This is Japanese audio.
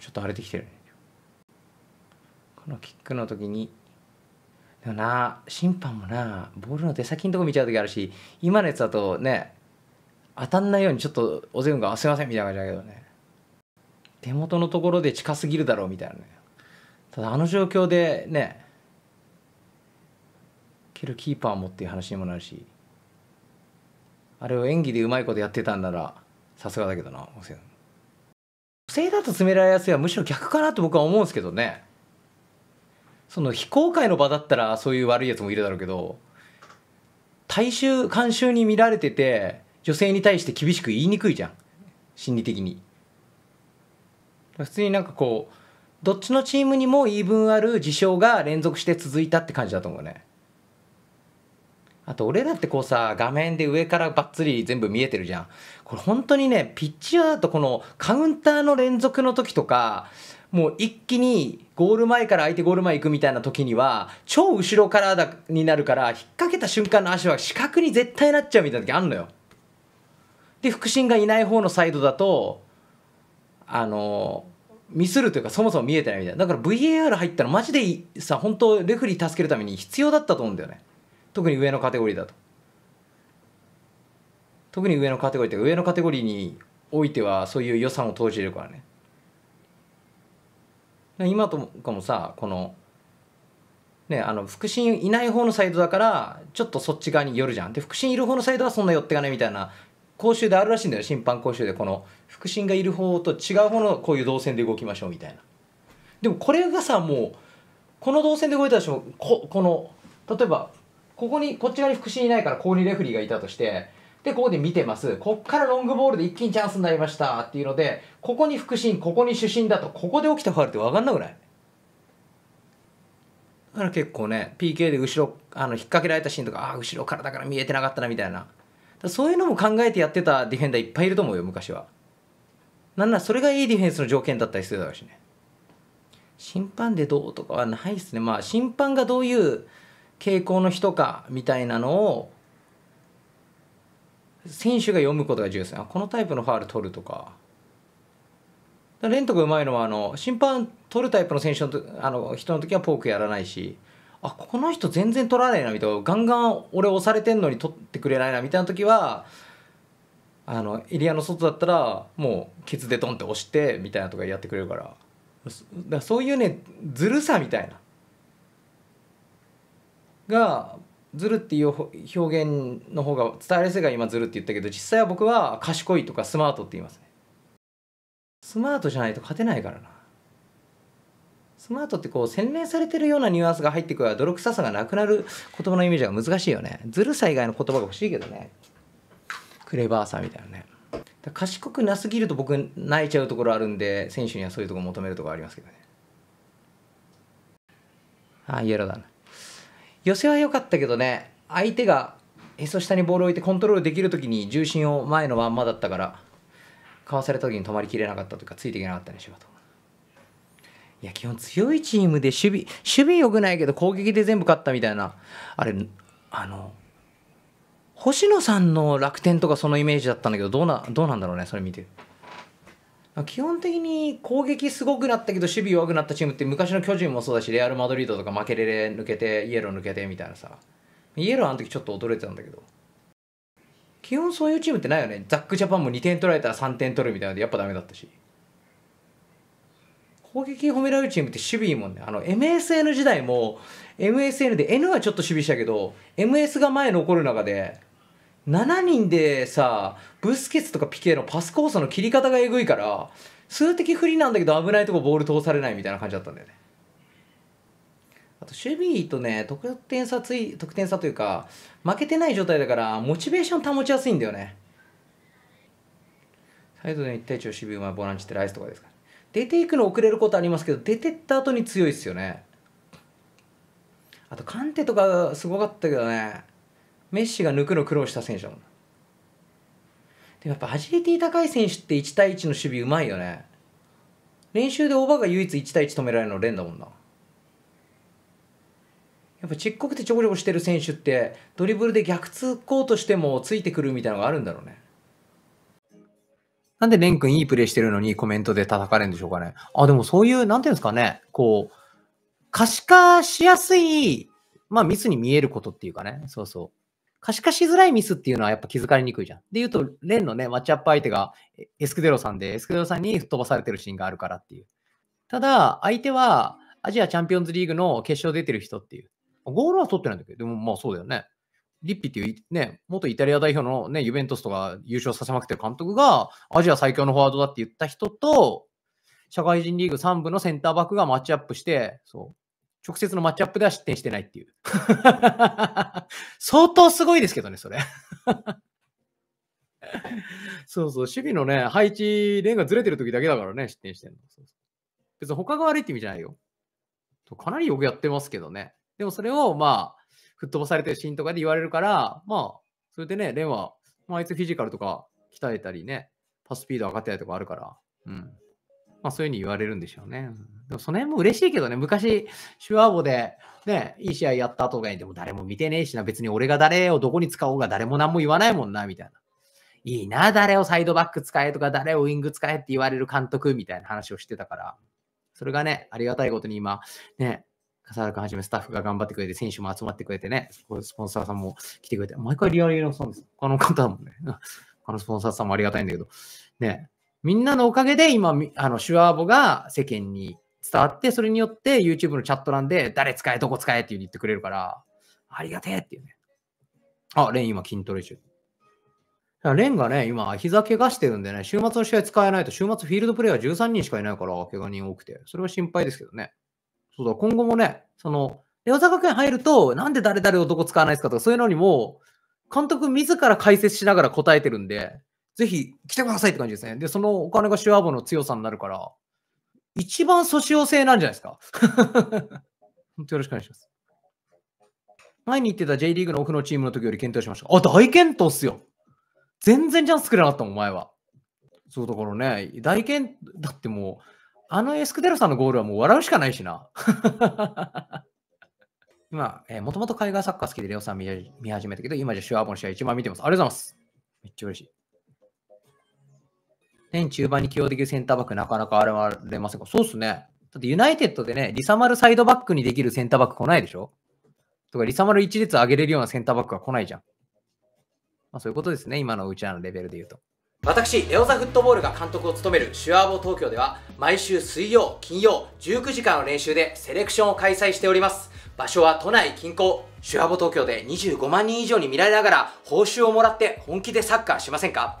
ちょっと荒れてきてるこのキックの時にでもな審判もなボールの出先のとこ見ちゃう時あるし今のやつだとね当たんないようにちょっとおぜんが「すいません」みたいな感じだけどね手元のところで近すぎるだろうみたいなねただあの状況でね蹴るキーパーもっていう話にもなるしあれを演技でうまいことやってたんならさすがだけどなおせ性だと詰められやすいはむしろ逆かなと僕は思うんですけどねその非公開の場だったらそういう悪いやつもいるだろうけど大衆慣習に見られてて女性に対して厳しく言いにくいじゃん心理的に普通になんかこうどっちのチームにも言い分ある事象が連続して続いたって感じだと思うねあと俺だってこうさ画面で上からバッツリ全部見えてるじゃんこれ本当にねピッチャーとこのカウンターの連続の時とかもう一気にゴール前から相手ゴール前行くみたいな時には超後ろからだになるから引っ掛けた瞬間の足は死角に絶対なっちゃうみたいな時あんのよで副審がいない方のサイドだとあのミスるというかそもそも見えてないみたいなだから VAR 入ったらマジでさ本当レフリー助けるために必要だったと思うんだよね特に上のカテゴリーだと特に上のカテゴリーって上のカテゴリーにおいてはそういう予算を投じるからね今とかもさこのねあの腹心いない方のサイドだからちょっとそっち側に寄るじゃんで腹心いる方のサイドはそんな寄ってかないみたいな講習であるらしいんだよ審判講習でこの腹心がいる方と違う方のこういう動線で動きましょうみたいなでもこれがさもうこの動線で動いたでしょここの例えばここにこっち側に副審いないからここにレフェリーがいたとしてでここで見てますこっからロングボールで一気にチャンスになりましたっていうのでここに副審ここに主審だとここで起きたファウルって分かんなくないだから結構ね PK で後ろあの引っ掛けられたシーンとかああ後ろからだから見えてなかったなみたいなそういうのも考えてやってたディフェンダーいっぱいいると思うよ昔はなんならそれがいいディフェンスの条件だったりするだろうしね審判でどうとかはないですねまあ審判がどういう傾向の人かみたいなのを選手が読むことが重要ですねこのタイプのファール取るとかかレントがうまいのはあの審判取るタイプの選手のあの人の時はポークやらないしあこの人全然取らないなみたいなガンガン俺押されてんのに取ってくれないなみたいな時はあのエリアの外だったらもうケツでドンって押してみたいなとかやってくれるからだからそういうねずるさみたいながずるっていう表現の方が伝わりやすいが今ずるって言ったけど実際は僕は賢いとかスマートって言いますねスマートじゃないと勝てないからなスマートってこう洗練されてるようなニュアンスが入ってくるから泥臭さがなくなる言葉のイメージが難しいよねずるさ以外の言葉が欲しいけどねクレバーさみたいなね賢くなすぎると僕泣いちゃうところあるんで選手にはそういうとこ求めるとこありますけどねあイエローだな寄せは良かったけどね相手がへそ下にボールを置いてコントロールできる時に重心を前のまんまだったからかわされた時に止まりきれなかったというかついていけなかったね仕事いや基本強いチームで守備守備良くないけど攻撃で全部勝ったみたいなあれあの星野さんの楽天とかそのイメージだったんだけどどうなどうなんだろうねそれ見て。基本的に攻撃すごくなったけど守備弱くなったチームって昔の巨人もそうだしレアル・マドリードとか負けれれ抜けてイエロー抜けてみたいなさイエローあの時ちょっと驚いてたんだけど基本そういうチームってないよねザック・ジャパンも2点取られたら3点取るみたいなのでやっぱダメだったし攻撃褒められるチームって守備いいもんねあの MSN 時代も MSN で N はちょっと守備したけど MS が前残る中で7人でさブスケツとかピケのパスコースの切り方がえぐいから数的不利なんだけど危ないとこボール通されないみたいな感じだったんだよねあと守備とね得点差つい得点差というか負けてない状態だからモチベーション保ちやすいんだよねサイドで1対1を守備まいボランチってライスとかですか、ね、出ていくの遅れることありますけど出てった後に強いっすよねあとカンテとかすごかったけどねメッシが抜くの苦労した選手だもんでもやっぱアジリティ高い選手って1対1の守備うまいよね練習でオーバーが唯一1対1止められるの連だもんなやっぱちっこくてちょこちょこしてる選手ってドリブルで逆通行としてもついてくるみたいなのがあるんだろうねなんで蓮く君いいプレーしてるのにコメントで叩かれるんでしょうかねあでもそういうなんていうんですかねこう可視化しやすいまあミスに見えることっていうかねそうそう可視化しづらいミスっていうのはやっぱ気づかれにくいじゃん。で言うと、レンのね、マッチアップ相手がエスクデロさんで、エスクデロさんに吹っ飛ばされてるシーンがあるからっていう。ただ、相手はアジアチャンピオンズリーグの決勝出てる人っていう。ゴールは取ってないんだけど、でもまあそうだよね。リッピっていう、ね、元イタリア代表の、ね、ユベントスとか優勝させまくってる監督が、アジア最強のフォワードだって言った人と、社会人リーグ3部のセンターバックがマッチアップして、そ直接のマッチアップでは失点してないっていう。相当すごいですけどね、それ。そうそう、守備のね、配置、レンがずれてる時だけだからね、失点してるの。そうそう別に他が悪いって意味じゃないよ。かなりよくやってますけどね。でもそれを、まあ、吹っ飛ばされてるシーンとかで言われるから、まあ、それでね、レンは、まあ、あいつフィジカルとか鍛えたりね、パススピード上がってたりとかあるから、うん。まあ、そういうふうに言われるんでしょうね。でもその辺も嬉しいけどね、昔、シュワーボで、ね、いい試合やった後がいいでも誰も見てねえしな、別に俺が誰をどこに使おうが誰も何も言わないもんな、みたいな。いいな、誰をサイドバック使えとか、誰をウィング使えって言われる監督みたいな話をしてたから、それがね、ありがたいことに今、ね、笠原君はじめスタッフが頑張ってくれて、選手も集まってくれてね、スポンサーさんも来てくれて、毎回リアルイエローさんです。他の方もね、他のスポンサーさんもありがたいんだけど、ね、みんなのおかげで今、あの、手話簿が世間に伝わって、それによって YouTube のチャット欄で誰使え、どこ使えっていうに言ってくれるから、ありがてえっていうね。あ、レン今筋トレ中。レンがね、今、膝怪我してるんでね、週末の試合使えないと、週末フィールドプレイヤー13人しかいないから、怪我人多くて、それは心配ですけどね。そうだ、今後もね、その、レオザ学園入ると、なんで誰々をどこ使わないですかとか、そういうのにも、監督自ら解説しながら答えてるんで、ぜひ来てくださいって感じですね。で、そのお金がシュワボの強さになるから、一番訴訟性なんじゃないですか。本当よろしくお願いします。前に言ってた J リーグのオフのチームの時より検討しました。あ、大健闘っすよ。全然チャンス作れなかったもん、お前は。そうだからね、大健、だってもう、あのエスクデルさんのゴールはもう笑うしかないしな。今、えもともと海外サッカー好きでレオさん見見始めたけど、今じゃシュアーボの試合一番見てます。ありがとうございます。めっちゃ嬉しい。年中盤に起用できるセンターバックなかなか現れませんが、そうっすね。だってユナイテッドでね、リサマルサイドバックにできるセンターバック来ないでしょとか、リサマル一列上げれるようなセンターバックは来ないじゃん。まあそういうことですね、今のうちらのレベルで言うと。私、レオザフットボールが監督を務めるシュアーボ東京では、毎週水曜、金曜、19時間の練習でセレクションを開催しております。場所は都内近郊。シュアボ東京で25万人以上に見られながら報酬をもらって本気でサッカーしませんか